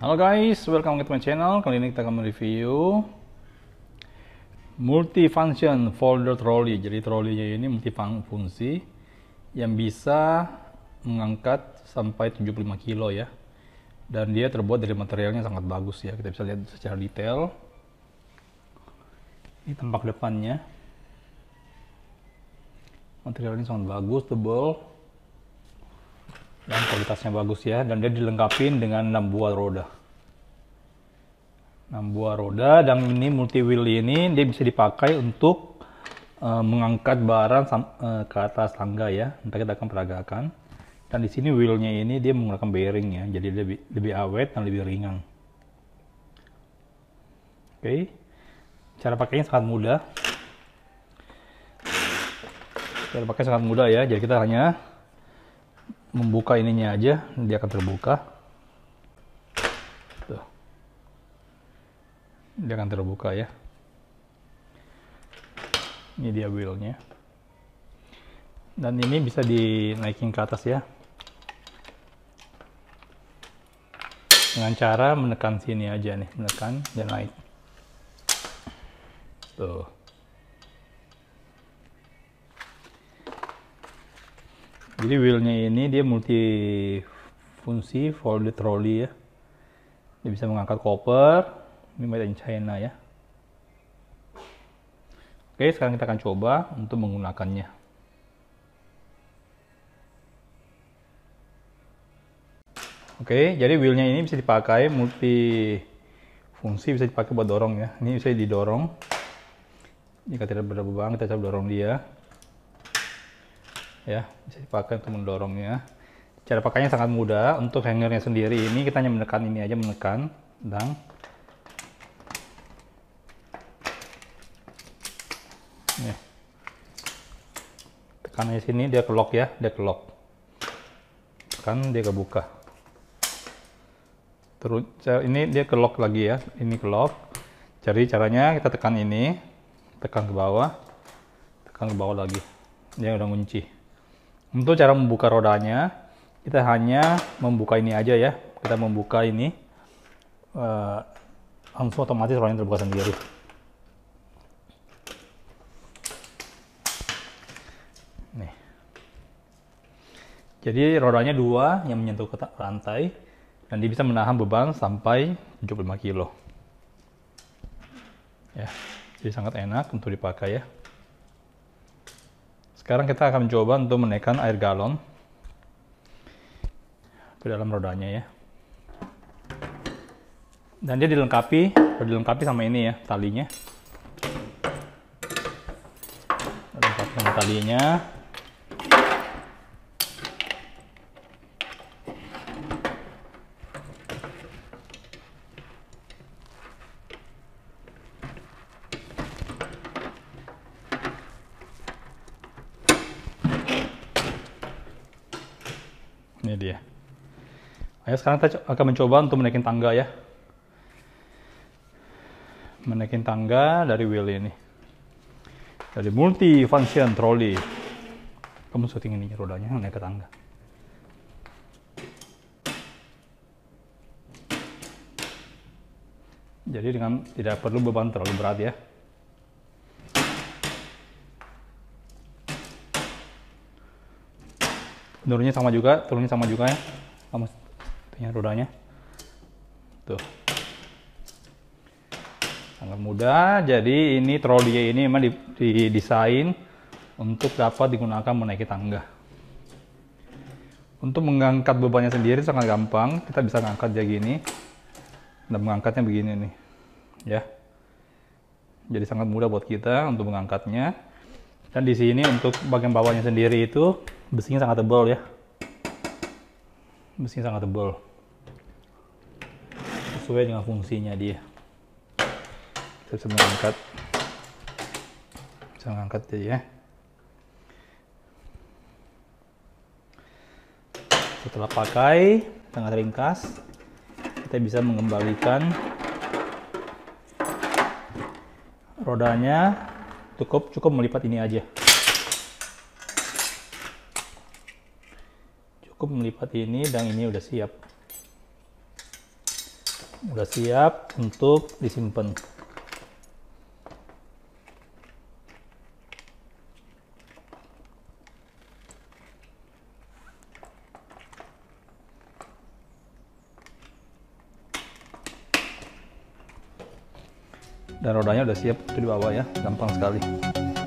Halo guys, welcome back to my channel. Kali ini kita akan mereview multifunction folder trolley. Jadi trolleynya ini multifungsi yang bisa mengangkat sampai 75 kilo ya. Dan dia terbuat dari materialnya sangat bagus ya. Kita bisa lihat secara detail. Ini tampak depannya. Materialnya sangat bagus, tebal, dan kualitasnya bagus ya dan dia dilengkapi dengan 6 buah roda 6 buah roda dan ini multi wheel ini dia bisa dipakai untuk uh, mengangkat barang uh, ke atas tangga ya nanti kita akan peragakan dan di sini wheelnya ini dia menggunakan bearing ya jadi lebih lebih awet dan lebih ringan oke okay. cara pakainya sangat mudah cara pakai sangat mudah ya jadi kita hanya membuka ininya aja dia akan terbuka Tuh. dia akan terbuka ya ini dia wheelnya dan ini bisa dinaikin ke atas ya dengan cara menekan sini aja nih menekan dan naik tuh jadi wheelnya ini dia multi fungsi folded trolley ya dia bisa mengangkat koper ini made in China ya oke sekarang kita akan coba untuk menggunakannya oke jadi wheelnya ini bisa dipakai multi fungsi bisa dipakai buat dorong ya ini bisa didorong jika tidak berbeban kita coba dorong dia ya bisa dipakai untuk mendorongnya cara pakainya sangat mudah untuk hangernya sendiri ini kita hanya menekan ini aja menekan dan ya. tekan aja sini dia kelok ya dia kelok kan dia kebuka terus ini dia ke lock lagi ya ini ke lock jadi caranya kita tekan ini tekan ke bawah tekan ke bawah lagi dia udah ngunci untuk cara membuka rodanya, kita hanya membuka ini aja ya. Kita membuka ini, uh, langsung otomatis rodanya terbuka sendiri. Nih. Jadi rodanya dua yang menyentuh ke rantai dan dia bisa menahan beban sampai 75 kilo. Ya, jadi sangat enak untuk dipakai ya. Sekarang kita akan mencoba untuk menekan air galon ke dalam rodanya ya. Dan dia dilengkapi, dilengkapi sama ini ya talinya. lengkapi sama talinya. Ini dia. Ayo sekarang kita akan mencoba untuk menaikin tangga ya. Menaikin tangga dari wheel ini. Dari multi function trolley. Kamu syuting ini rodanya naik ke tangga. Jadi dengan tidak perlu beban terlalu berat ya. Seluruhnya sama juga, turunnya sama juga ya. Sama punya rodanya. Tuh. Sangat mudah. Jadi ini troli ini memang didesain untuk dapat digunakan menaiki tangga. Untuk mengangkat bebannya sendiri sangat gampang. Kita bisa mengangkat jadi gini. Dan mengangkatnya begini nih. Ya. Jadi sangat mudah buat kita untuk mengangkatnya. Dan di sini untuk bagian bawahnya sendiri itu besinya sangat tebal ya. Besinya sangat tebal. Sesuai dengan fungsinya dia. Kita bisa mengangkat. Bisa mengangkat dia ya. Setelah pakai, sangat ringkas, kita bisa mengembalikan rodanya cukup cukup melipat ini aja cukup melipat ini dan ini udah siap udah siap untuk disimpan dan rodanya udah siap itu dibawa ya gampang sekali